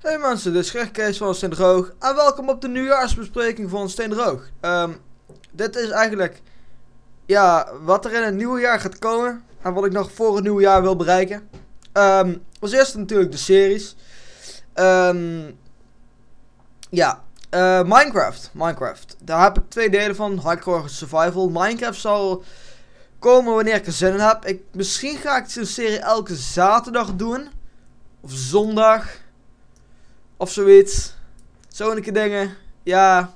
Hey mensen, dit is Greg Kees van Steendroog en welkom op de nieuwjaarsbespreking van Steendroog. Um, ehm, dit is eigenlijk ja, wat er in het nieuwe jaar gaat komen en wat ik nog voor het nieuwe jaar wil bereiken. Ehm, als eerste natuurlijk de series. Ehm, ja, eh, Minecraft. Minecraft. Daar heb ik twee delen van, Hardcore Survival. Minecraft zal komen wanneer ik er zin in heb. Ik, misschien ga ik zo'n serie elke zaterdag doen. Of zondag. Of zoiets. Zo'n dingen. Ja.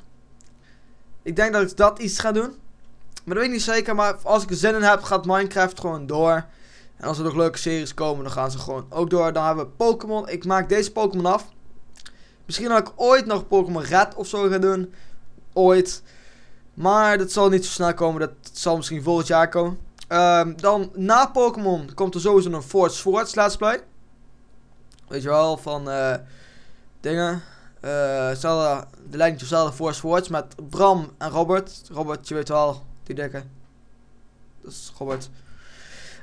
Ik denk dat ik dat iets ga doen. Maar dat weet ik niet zeker. Maar als ik er zin in heb, gaat Minecraft gewoon door. En als er nog leuke series komen, dan gaan ze gewoon ook door. Dan hebben we Pokémon. Ik maak deze Pokémon af. Misschien dat ik ooit nog Pokémon Red of zo ga doen. Ooit. Maar dat zal niet zo snel komen. Dat zal misschien volgend jaar komen. Ehm, dan na Pokémon komt er sowieso een Force Swords Let's Play. Weet je wel, van... Eh, dingen. Uh, de lijn tussen Zelda Force Swords met Bram en Robert. Robert, je weet wel, die dikke. Dat is Robert.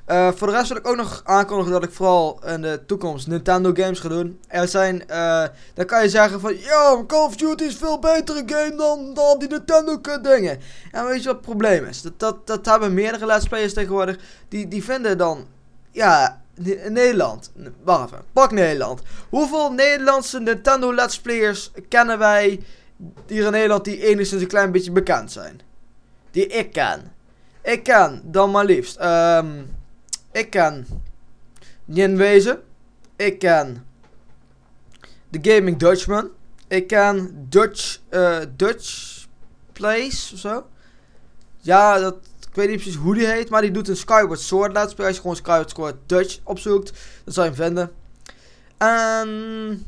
Eh, voor de rest wil ik ook nog aankondigen dat ik vooral in de toekomst Nintendo games ga doen. Er zijn, uh, dan kan je zeggen van, ja, Call of Duty is veel betere game dan, dan die Nintendo dingen. En weet je wat het probleem is? Dat, dat, dat hebben meerdere let's players tegenwoordig. Die, die vinden dan, ja, Nederland. Wacht even. Pak Nederland. Hoeveel Nederlandse Nintendo Let's Players kennen wij hier in Nederland die enigszins een klein beetje bekend zijn? Die ik ken. Ik ken dan maar liefst. Ehm, ik ken Ninwezen. Ik ken The Gaming Dutchman. Ik ken Dutch, uh, Dutch Plays of zo. Ja, dat ik weet niet precies hoe die heet, maar die doet een Skyward Sword laat Als je gewoon Skyward Sword Dutch opzoekt, dan zal je hem vinden. En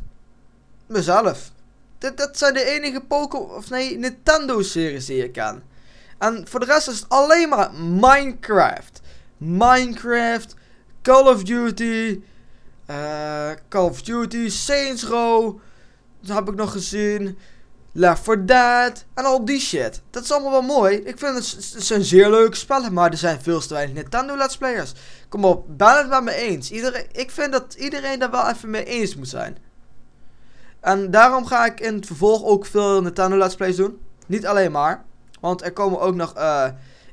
mezelf. Dit, dat zijn de enige Pokémon, of nee, Nintendo-series die ik ken. En voor de rest is het alleen maar Minecraft. Minecraft, Call of Duty, uh, Call of Duty, Saints Row. Dat heb ik nog gezien. Left for Dead en al die shit. Dat is allemaal wel mooi. Ik vind het, zijn zeer leuke spellen, maar er zijn veel te weinig Nintendo Let's Players. Kom op, ben het met me eens. Iedereen, ik vind dat iedereen daar wel even mee eens moet zijn. En daarom ga ik in het vervolg ook veel Nintendo Let's Plays doen. Niet alleen maar, want er komen ook nog eh,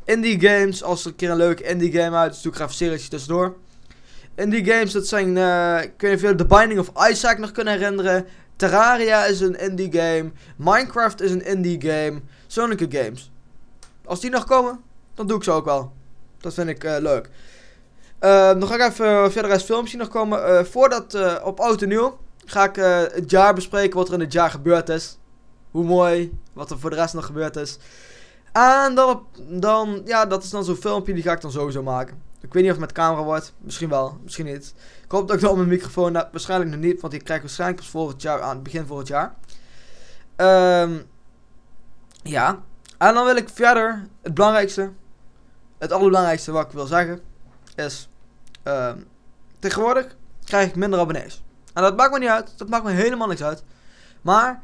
indie games. Als er een keer een leuke indie game uit is, doe ik graag een serietje tussendoor. Indie games, dat zijn, uh, kun je veel The Binding of Isaac nog kunnen herinneren. Terraria is een indie game. Minecraft is een indie game. Sonic games. Als die nog komen, dan doe ik ze ook wel. Dat vind ik eh, leuk. Uh, ehm, nog ga ik even verder als filmpje nog komen. Eh, voordat eh, op oud nieuw ga ik het jaar bespreken wat er in het jaar gebeurd is. Hoe mooi, wat er voor de rest nog gebeurd is. En dan, dan ja, dat is dan zo'n filmpje, die ga ik dan sowieso maken. Ik weet niet of het met camera wordt. Misschien wel, misschien niet. Ik hoop dat ik wel mijn microfoon heb. Nou, waarschijnlijk nog niet, want die krijg ik waarschijnlijk pas volgend jaar aan. Begin volgend jaar. Um, ja. En dan wil ik verder het belangrijkste. Het allerbelangrijkste wat ik wil zeggen. Is. Ehm, tegenwoordig krijg ik minder abonnees. En dat maakt me niet uit. Dat maakt me helemaal niks uit. Maar.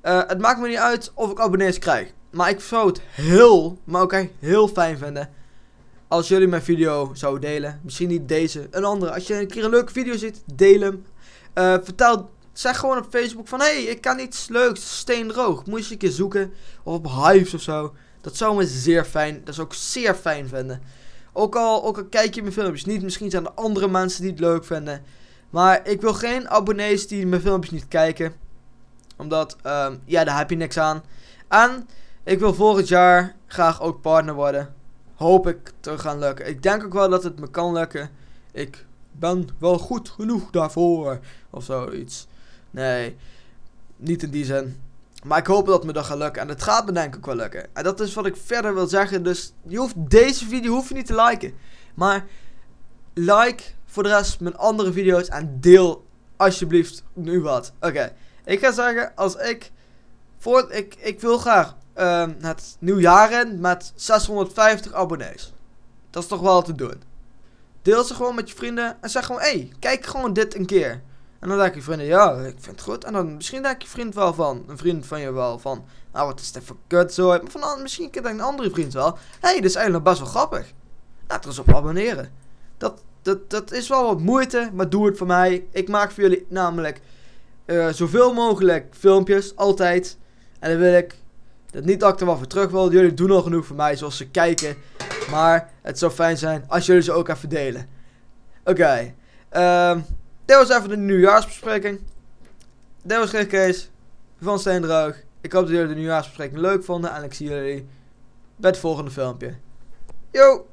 Eh, het maakt me niet uit of ik abonnees krijg. Maar ik zou het heel, maar oké, heel fijn vinden als jullie mijn video zouden delen, misschien niet deze, een andere. Als je een keer een leuke video ziet, deel hem. Eh, vertel, zeg gewoon op Facebook van, hé, hey, ik kan iets leuks, steendroog. Moet je een keer zoeken. Of op Hives of zo. Dat zou me zeer fijn, dat zou ik zeer fijn vinden. Ook al, ook al kijk je mijn filmpjes niet, misschien zijn er andere mensen die het leuk vinden. Maar ik wil geen abonnees die mijn filmpjes niet kijken. Omdat, ehm, ja, daar heb je niks aan. En ik wil volgend jaar graag ook partner worden hoop ik te gaan lukken. Ik denk ook wel dat het me kan lukken. Ik ben wel goed genoeg daarvoor. Of zoiets. Nee, niet in die zin. Maar ik hoop dat me dat gaat lukken. En het gaat me denk ik wel lukken. En dat is wat ik verder wil zeggen. Dus je hoeft deze video hoeft niet te liken. Maar like voor de rest mijn andere video's. En deel alsjeblieft nu wat. Oké. Ik ga zeggen, als ik... Voor, ik, ik wil graag uh, het nieuwjaren met 650 abonnees. Dat is toch wel te doen. Deel ze gewoon met je vrienden en zeg gewoon, hé, hey, kijk gewoon dit een keer. En dan denk je vrienden, ja, ik vind het goed. En dan misschien denk je vriend wel van, een vriend van je wel van, nou wat is dit voor kut zo. Maar van, misschien denkt een andere vriend wel, hé, hey, dit is eigenlijk best wel grappig. Laat er eens op abonneren. Dat, dat, dat is wel wat moeite, maar doe het voor mij. Ik maak voor jullie namelijk eh, zoveel mogelijk filmpjes, altijd. En dan wil ik dat niet dat ik wat we terug wil. Jullie doen al genoeg voor mij zoals ze kijken. Maar het zou fijn zijn als jullie ze ook even delen. Oké. Okay. Ehm, dit was even de nieuwjaarsbespreking. Dit was Rick Kees van Steendroog. Ik hoop dat jullie de nieuwjaarsbespreking leuk vonden. En ik zie jullie bij het volgende filmpje. Yo!